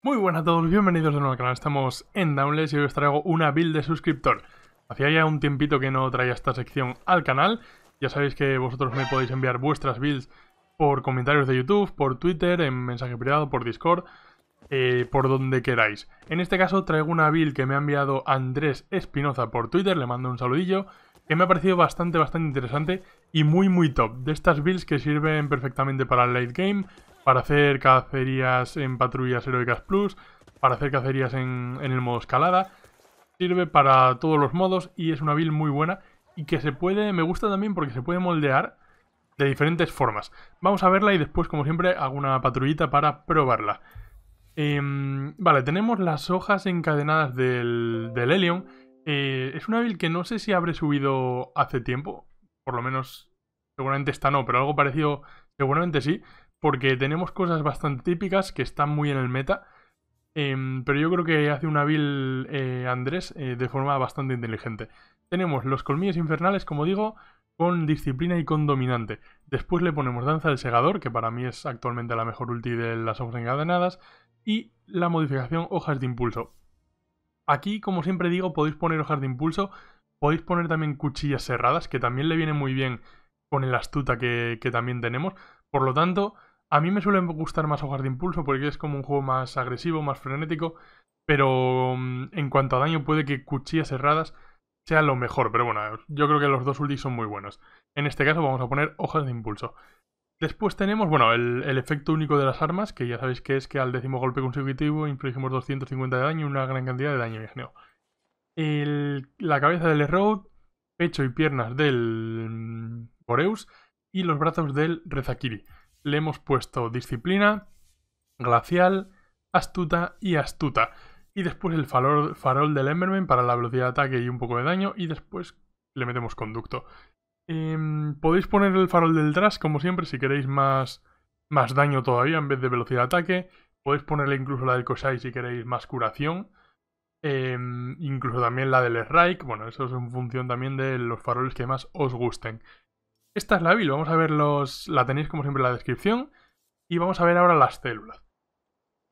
Muy buenas a todos, bienvenidos de nuevo al canal, estamos en Downless y hoy os traigo una build de suscriptor. Hacía ya un tiempito que no traía esta sección al canal, ya sabéis que vosotros me podéis enviar vuestras builds por comentarios de YouTube, por Twitter, en mensaje privado, por Discord, eh, por donde queráis. En este caso traigo una build que me ha enviado Andrés Espinoza por Twitter, le mando un saludillo, que me ha parecido bastante, bastante interesante y muy, muy top. De estas builds que sirven perfectamente para el late game, para hacer cacerías en patrullas heroicas plus, para hacer cacerías en, el modo escalada. Sirve para todos los modos y es una build muy buena y que se puede, me gusta también porque se puede moldear de diferentes formas. Vamos a verla y después, como siempre, hago una patrullita para probarla. Em, vale, tenemos las hojas encadenadas del, del Helion. Eh, es una build que no sé si habré subido hace tiempo. Por lo menos, seguramente esta no, pero algo parecido seguramente sí porque tenemos cosas bastante típicas que están muy en el meta. Em, pero yo creo que hace una vil eh, Andrés eh, de forma bastante inteligente. Tenemos los colmillos infernales, como digo, con disciplina y con dominante. Después le ponemos danza del segador, que para mí es actualmente la mejor ulti de las hojas encadenadas. Y la modificación hojas de impulso. Aquí, como siempre digo, podéis poner hojas de impulso. Podéis poner también cuchillas cerradas, que también le viene muy bien con el astuta que, que también tenemos. Por lo tanto, a mí me suelen gustar más hojas de impulso porque es como un juego más agresivo, más frenético, pero mm, en cuanto a daño puede que cuchillas cerradas sean lo mejor, pero bueno, yo creo que los dos ultis son muy buenos. En este caso vamos a poner hojas de impulso. Después tenemos, bueno, el, efecto único de las armas, que ya sabéis que es que al décimo golpe consecutivo infligimos 250 de daño una gran cantidad de daño ingenio. El, la cabeza del Erode, pecho y piernas del mm, Boreus y los brazos del Rezakiri le hemos puesto disciplina, glacial, astuta y astuta. Y después el farol, del Emberman para la velocidad de ataque y un poco de daño. Y después le metemos conducto. Em, podéis poner el farol del trash como siempre, si queréis más, más daño todavía en vez de velocidad de ataque. Podéis ponerle incluso la del Kosai si queréis más curación. Em, incluso también la del Strike. Bueno, eso es en función también de los faroles que más os gusten. Esta es la build, vamos a ver la tenéis como siempre en la descripción y vamos a ver ahora las células.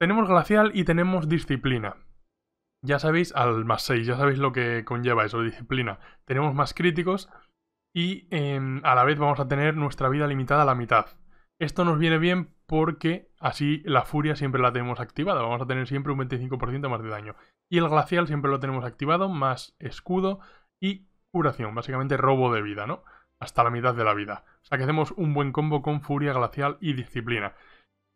Tenemos glacial y tenemos disciplina. Ya sabéis, al más 6, ya sabéis lo que conlleva eso, disciplina. Tenemos más críticos y em, a la vez vamos a tener nuestra vida limitada a la mitad. Esto nos viene bien porque así la furia siempre la tenemos activada, vamos a tener siempre un 25% más de daño. Y el glacial siempre lo tenemos activado, más escudo y curación, básicamente robo de vida, ¿no? hasta la mitad de la vida. O sea que hacemos un buen combo con Furia Glacial y Disciplina.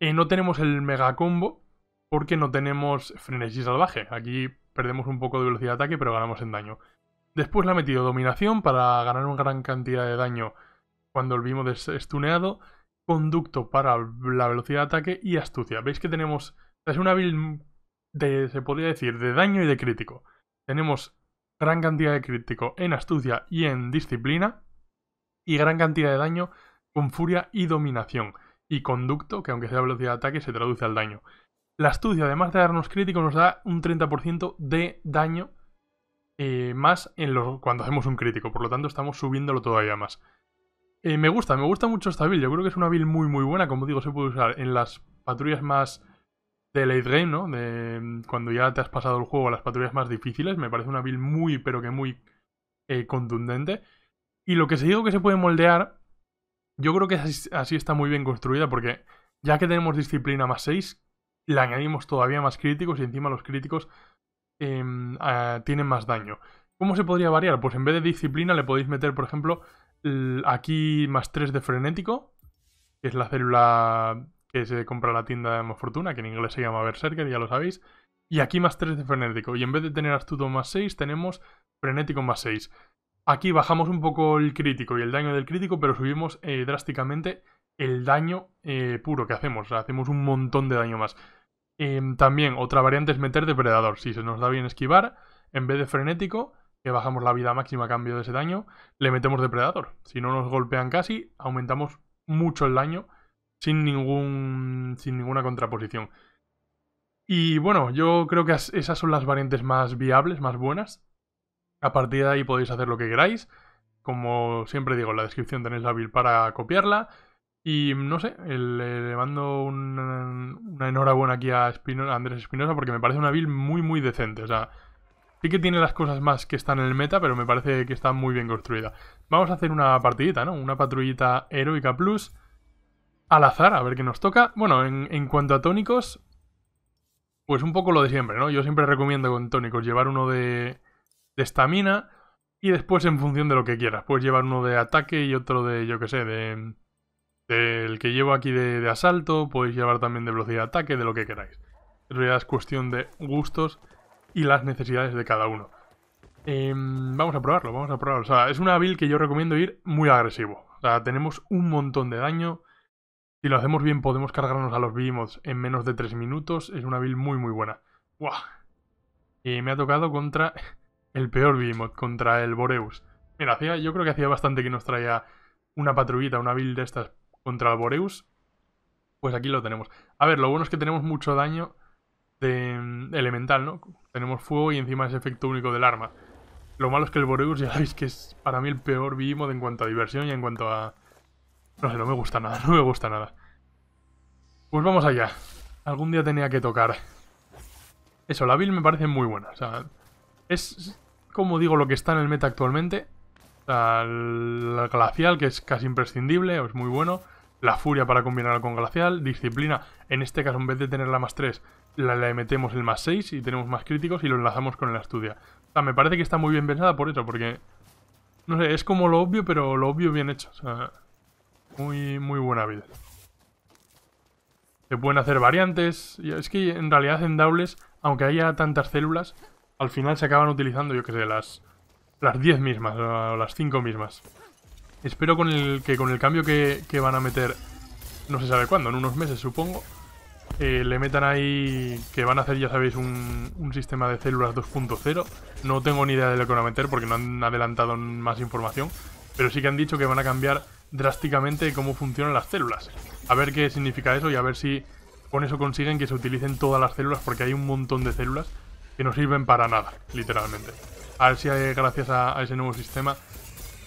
Eh, no tenemos el mega combo porque no tenemos Frenesí Salvaje. Aquí perdemos un poco de velocidad de ataque, pero ganamos en daño. Después le ha metido Dominación para ganar una gran cantidad de daño cuando el vimos estuneado. Conducto para la velocidad de ataque y Astucia. Veis que tenemos... Es una build de, se podría decir, de daño y de crítico. Tenemos gran cantidad de crítico en Astucia y en Disciplina y gran cantidad de daño con furia y dominación, y conducto, que aunque sea velocidad de ataque, se traduce al daño. La astucia, además de darnos crítico, nos da un 30% de daño eh, más en lo cuando hacemos un crítico, por lo tanto estamos subiéndolo todavía más. Eh, me gusta, me gusta mucho esta build, yo creo que es una build muy muy buena, como digo, se puede usar en las patrullas más de late game, ¿no? De, cuando ya te has pasado el juego a las patrullas más difíciles, me parece una build muy pero que muy eh, contundente. Y lo que se digo que se puede moldear, yo creo que así, está muy bien construida, porque ya que tenemos disciplina más 6, le añadimos todavía más críticos y encima los críticos em, ah, tienen más daño. ¿Cómo se podría variar? Pues en vez de disciplina le podéis meter, por ejemplo, aquí más 3 de frenético, que es la célula que se compra en la tienda de Fortuna, que en inglés se llama Berserker, ya lo sabéis. Y aquí más 3 de frenético. Y en vez de tener astuto más 6, tenemos frenético más 6. Aquí bajamos un poco el crítico y el daño del crítico, pero subimos eh, drásticamente el daño eh, puro que hacemos. hacemos un montón de daño más. Em, también otra variante es meter depredador. Si se nos da bien esquivar, en vez de frenético, que bajamos la vida máxima a cambio de ese daño, le metemos depredador. Si no nos golpean casi, aumentamos mucho el daño sin, ningún, sin ninguna contraposición. Y bueno, yo creo que esas son las variantes más viables, más buenas. A partir de ahí podéis hacer lo que queráis. Como siempre digo, en la descripción tenéis la build para copiarla. Y no sé, eh, le, mando una, enhorabuena aquí a, Andrés Espinosa porque me parece una build muy, muy decente. O sea, sí que tiene las cosas más que están en el meta, pero me parece que está muy bien construida. Vamos a hacer una partidita, ¿no? Una patrullita heroica plus al azar, a ver qué nos toca. Bueno, en cuanto a tónicos, pues un poco lo de siempre, ¿no? Yo siempre recomiendo con tónicos llevar uno de de estamina y después en función de lo que quieras. Puedes llevar uno de ataque y otro de, yo que sé, de del que llevo aquí de, asalto, podéis llevar también de velocidad de ataque, de lo que queráis. es cuestión de gustos y las necesidades de cada uno. Em, vamos a probarlo, vamos a probarlo. O sea, es una build que yo recomiendo ir muy agresivo. O sea, tenemos un montón de daño. Si lo hacemos bien podemos cargarnos a los Behemoths en menos de 3 minutos. Es una build muy muy buena. ¡Guau! Eh, me ha tocado contra el peor Behemoth contra el Boreus. Mira, yo creo que hacía bastante que nos traía una patrullita, una build de estas contra el Boreus. Pues aquí lo tenemos. A ver, lo bueno es que tenemos mucho daño de mm, elemental, ¿no? Tenemos fuego y encima ese efecto único del arma. Lo malo es que el Boreus ya sabéis que es para mí el peor Behemoth en cuanto a diversión y en cuanto a... No sé, no me gusta nada, no me gusta nada. Pues vamos allá. Algún día tenía que tocar. Eso, la build me parece muy buena. O sea, es, como digo, lo que está en el meta actualmente. La glacial, que es casi imprescindible, es muy bueno. La furia para combinarla con glacial. Disciplina, en este caso, en vez de tener la más 3, la le metemos el más 6 y tenemos más críticos y lo enlazamos con el astudia. O sea, me parece que está muy bien pensada por eso, porque... No sé, es como lo obvio, pero lo obvio bien hecho. O sea, muy, muy buena vida. Se pueden hacer variantes. Es que en realidad en Doubles, aunque haya tantas células, al final se acaban utilizando, yo que sé, las, las 10 mismas o las 5 mismas. Espero con el, que con el cambio que, van a meter, no se sabe cuándo, en unos meses supongo, eh, le metan ahí que van a hacer, ya sabéis, un, un sistema de células 2.0. No tengo ni idea de lo que van a meter porque no han adelantado más información, pero sí que han dicho que van a cambiar drásticamente cómo funcionan las células. A ver qué significa eso y a ver si con eso consiguen que se utilicen todas las células porque hay un montón de células que no sirven para nada, literalmente. A ver si eh, gracias a, ese nuevo sistema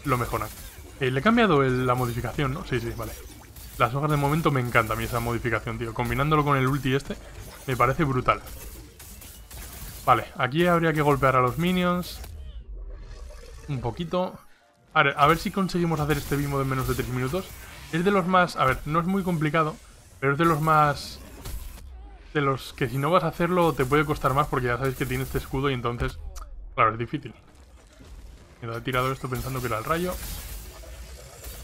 lo mejoran. Eh, le he cambiado la modificación, ¿no? Sí, sí, vale. Las hojas de momento me encanta a mí esa modificación, tío. Combinándolo con el ulti este, me parece brutal. Vale, aquí habría que golpear a los minions. Un poquito. A ver, si conseguimos hacer este bimo de menos de 3 minutos. Es de los más... A ver, no es muy complicado, pero es de los más de los que si no vas a hacerlo te puede costar más porque ya sabéis que tiene este escudo y entonces, claro, es difícil. Me he tirado esto pensando que era el rayo.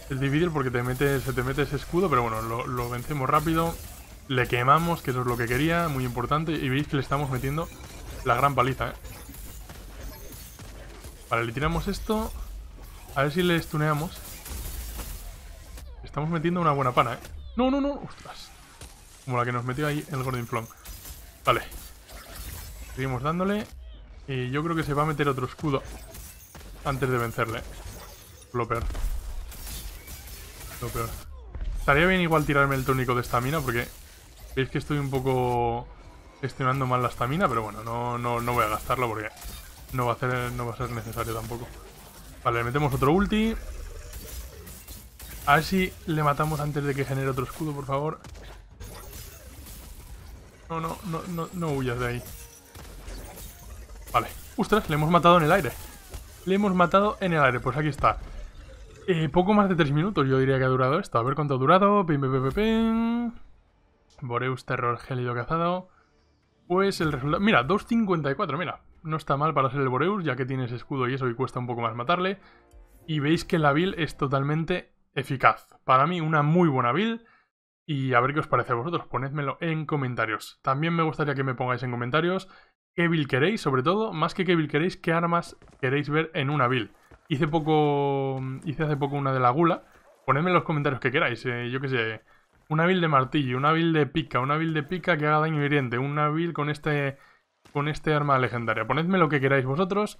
Es difícil porque te mete, se te mete ese escudo, pero bueno, lo, vencemos rápido. Le quemamos, que eso es lo que quería, muy importante. Y veis que le estamos metiendo la gran paliza, ¿eh? Vale, le tiramos esto. A ver si le estuneamos Estamos metiendo una buena pana, ¿eh? No, no, no. Ostras. Como la que nos metió ahí el Gordon Flonk. Vale. Seguimos dándole. Y yo creo que se va a meter otro escudo antes de vencerle. Lo peor. Lo peor. Estaría bien igual tirarme el tónico de estamina porque veis que estoy un poco gestionando mal la estamina, pero bueno, no, no, no voy a gastarlo porque no va a, no va a ser necesario tampoco. Vale, le metemos otro ulti. A ver si le matamos antes de que genere otro escudo, por favor. No, no, no, no, huyas de ahí. Vale. Ostras, le hemos matado en el aire. Le hemos matado en el aire, pues aquí está. Eh, poco más de 3 minutos yo diría que ha durado esto. A ver cuánto ha durado. Pim, pim, pim, pim. Boreus, terror, gélido cazado. Pues el resultado... Mira, 2.54, mira. No está mal para ser el Boreus, ya que tienes escudo y eso y cuesta un poco más matarle. Y veis que la build es totalmente eficaz. Para mí, una muy buena build y a ver qué os parece a vosotros. Ponedmelo en comentarios. También me gustaría que me pongáis en comentarios qué build queréis, sobre todo, más que qué build queréis, qué armas queréis ver en una build. Hice poco, hice hace poco una de la gula. Ponedme en los comentarios que queráis, eh, yo qué sé. Una build de martillo, una build de pica, una build de pica que haga daño hiriente, una build con este, con este arma legendaria. Ponedme lo que queráis vosotros.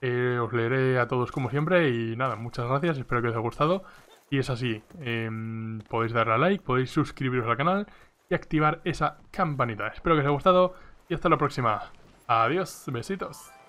Eh, os leeré a todos como siempre y nada, muchas gracias, espero que os haya gustado. Y es así, em, podéis darle a like, podéis suscribiros al canal y activar esa campanita. Espero que os haya gustado y hasta la próxima. Adiós, besitos.